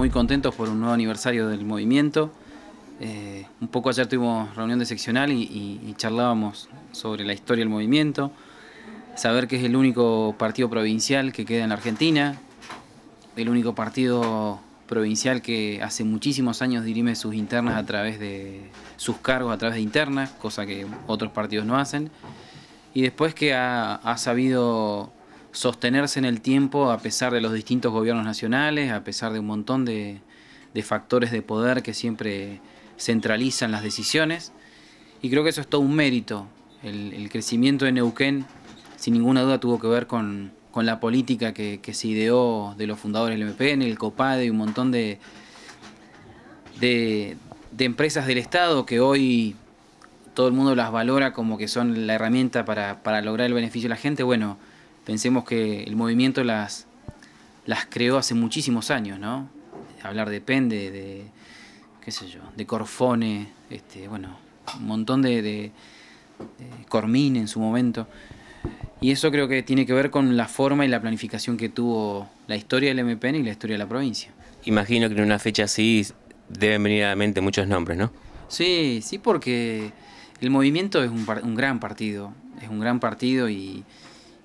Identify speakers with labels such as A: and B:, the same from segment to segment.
A: muy contentos por un nuevo aniversario del movimiento. Eh, un poco ayer tuvimos reunión de seccional y, charlábamos sobre la historia del movimiento, saber que es el único partido provincial que queda en Argentina, el único partido provincial que hace muchísimos años dirime sus internas a través de sus cargos, a través de internas, cosa que otros partidos no hacen, y después que ha sabido sostenerse en el tiempo a pesar de los distintos gobiernos nacionales, a pesar de un montón de, factores de poder que siempre centralizan las decisiones. Y creo que eso es todo un mérito. El, crecimiento de Neuquén, sin ninguna duda, tuvo que ver con, la política que, se ideó de los fundadores del MPN, el COPADE y un montón de, de, empresas del Estado que hoy todo el mundo las valora como que son la herramienta para, para lograr el beneficio de la gente. Bueno, Pensemos que el movimiento las, las creó hace muchísimos años, ¿no? Hablar de de, qué sé yo, de Corfone, este, bueno, un montón de, de, Cormín en su momento. Y eso creo que tiene que ver con la forma y la planificación que tuvo la historia del MPN y la historia de la provincia. Imagino que en una fecha así deben venir a la mente muchos nombres, ¿no? Sí, sí, porque el movimiento es un gran partido, es un gran partido y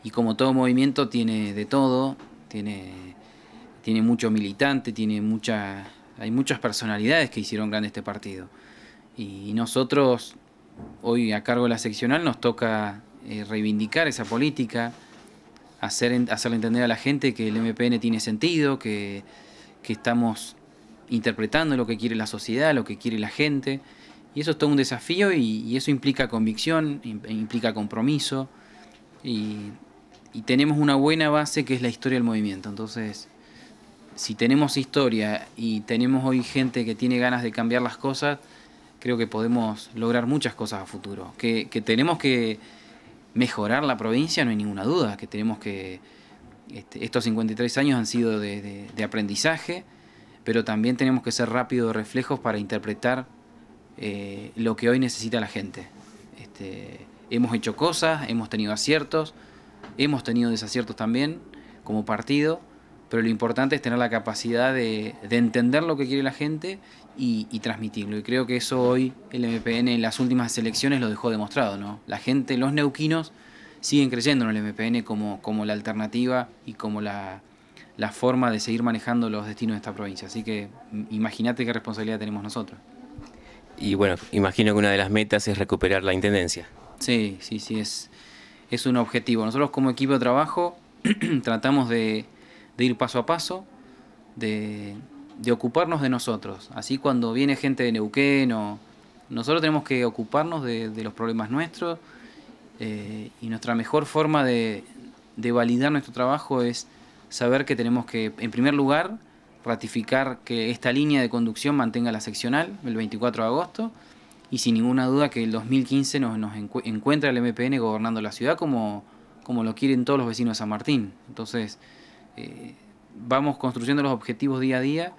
A: y como todo movimiento tiene de todo, tiene, tiene mucho militante, tiene mucha, hay muchas personalidades que hicieron grande este partido. Y nosotros, hoy a cargo de la seccional, nos toca eh, reivindicar esa política, hacer, hacerle entender a la gente que el MPN tiene sentido, que, estamos interpretando lo que quiere la sociedad, lo que quiere la gente. Y eso es todo un desafío y, eso implica convicción, implica compromiso. Y y tenemos una buena base que es la historia del movimiento. Entonces, si tenemos historia y tenemos hoy gente que tiene ganas de cambiar las cosas, creo que podemos lograr muchas cosas a futuro. Que, tenemos que mejorar la provincia, no hay ninguna duda, que tenemos que... Este, estos 53 años han sido de, aprendizaje, pero también tenemos que ser rápidos de reflejos para interpretar eh, lo que hoy necesita la gente. Este, hemos hecho cosas, hemos tenido aciertos, Hemos tenido desaciertos también como partido, pero lo importante es tener la capacidad de, entender lo que quiere la gente y, transmitirlo. Y creo que eso hoy el MPN en las últimas elecciones lo dejó demostrado, ¿no? La gente, los neuquinos, siguen creyendo en el MPN como, como la alternativa y como la, la forma de seguir manejando los destinos de esta provincia. Así que mm, imagínate qué responsabilidad tenemos nosotros. Y bueno, imagino que una de las metas es recuperar la intendencia. Sí, sí, sí, es, es un objetivo. Nosotros como equipo de trabajo tratamos de, ir paso a paso, de, ocuparnos de nosotros. Así cuando viene gente de Neuquén o nosotros tenemos que ocuparnos de, los problemas nuestros eh, y nuestra mejor forma de, validar nuestro trabajo es saber que tenemos que, en primer lugar, ratificar que esta línea de conducción mantenga la seccional el 24 de agosto y sin ninguna duda que el 2015 nos, nos encuentra el MPN gobernando la ciudad como, como lo quieren todos los vecinos de San Martín. Entonces, eh, vamos construyendo los objetivos día a día,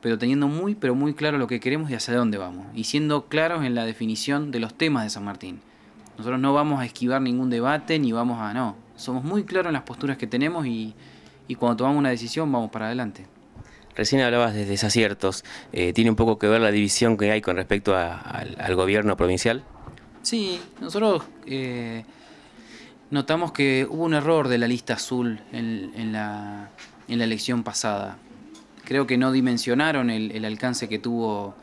A: pero teniendo muy, pero muy claro lo que queremos y hacia dónde vamos, y siendo claros en la definición de los temas de San Martín. Nosotros no vamos a esquivar ningún debate, ni vamos a no. Somos muy claros en las posturas que tenemos y cuando tomamos una decisión vamos para adelante. Recién hablabas de desaciertos. Eh, ¿Tiene un poco que ver la división que hay con respecto al, gobierno provincial? Sí, nosotros eh, notamos que hubo un error de la lista azul en, la, elección pasada. Creo que no dimensionaron el, alcance que tuvo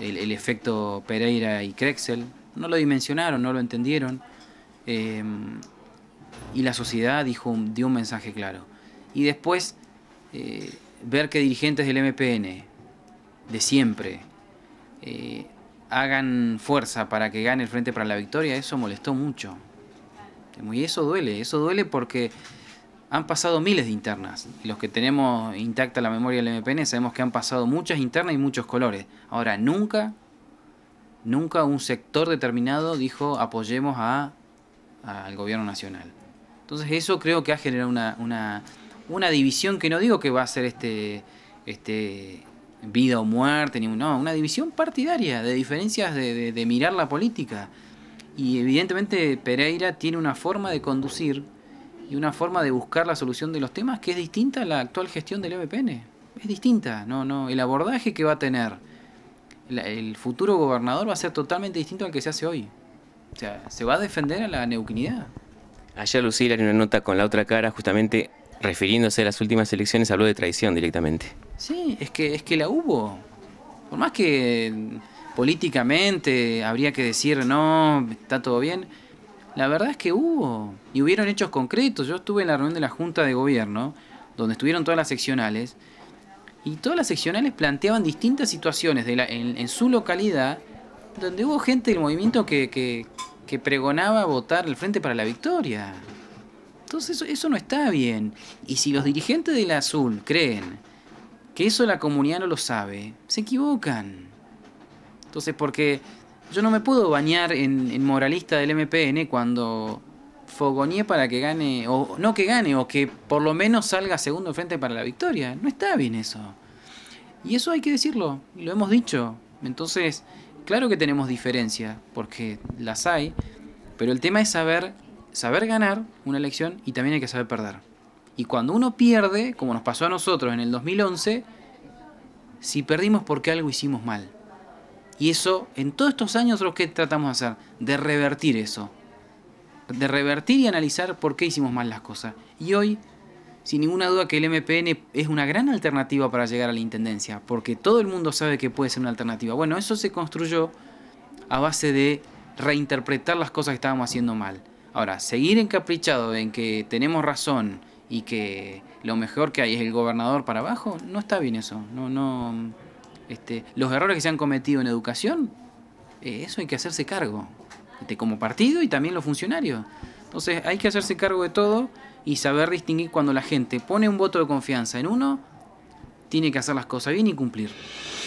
A: el, efecto Pereira y Crexel. No lo dimensionaron, no lo entendieron. Eh, y la sociedad dijo, dio un mensaje claro. Y después ver que dirigentes del MPN, de siempre, eh, hagan fuerza para que gane el Frente para la Victoria, eso molestó mucho. Y eso duele, eso duele porque han pasado miles de internas. los que tenemos intacta la memoria del MPN sabemos que han pasado muchas internas y muchos colores. Ahora, nunca, nunca un sector determinado dijo apoyemos al gobierno nacional. Entonces eso creo que ha generado una una división que no digo que va a ser este, este vida o muerte, ni, no, una división partidaria, de diferencias de, mirar la política. Y evidentemente Pereira tiene una forma de conducir y una forma de buscar la solución de los temas que es distinta a la actual gestión del MPN. E es distinta, no, no. El abordaje que va a tener el futuro gobernador va a ser totalmente distinto al que se hace hoy. O sea, se va a defender a la neuquinidad. Allá Lucila en una nota con la otra cara justamente refiriéndose a las últimas elecciones, habló de traición directamente. Sí, es que, es que la hubo. Por más que políticamente habría que decir, no, está todo bien, la verdad es que hubo. Y hubieron hechos concretos. Yo estuve en la reunión de la Junta de Gobierno, donde estuvieron todas las seccionales, y todas las seccionales planteaban distintas situaciones de en, su localidad, donde hubo gente del movimiento que, que pregonaba votar el Frente para la Victoria. Entonces eso, no está bien. Y si los dirigentes del azul creen que eso la comunidad no lo sabe, se equivocan. Entonces, porque yo no me puedo bañar en, moralista del MPN cuando fogoné para que gane, o no que gane, o que por lo menos salga segundo frente para la victoria. No está bien eso. Y eso hay que decirlo, lo hemos dicho. Entonces, claro que tenemos diferencias, porque las hay, pero el tema es saber saber ganar una elección y también hay que saber perder. Y cuando uno pierde, como nos pasó a nosotros en el 2011, si perdimos porque algo hicimos mal. Y eso, en todos estos años, lo que tratamos de hacer, de revertir eso. De revertir y analizar por qué hicimos mal las cosas. Y hoy, sin ninguna duda que el MPN es una gran alternativa para llegar a la Intendencia, porque todo el mundo sabe que puede ser una alternativa. Bueno, eso se construyó a base de reinterpretar las cosas que estábamos haciendo mal. Ahora, seguir encaprichado en que tenemos razón y que lo mejor que hay es el gobernador para abajo, no está bien eso. No, no, este, los errores que se han cometido en educación, eh, eso hay que hacerse cargo, este, como partido y también los funcionarios. Entonces hay que hacerse cargo de todo y saber distinguir cuando la gente pone un voto de confianza en uno, tiene que hacer las cosas bien y cumplir.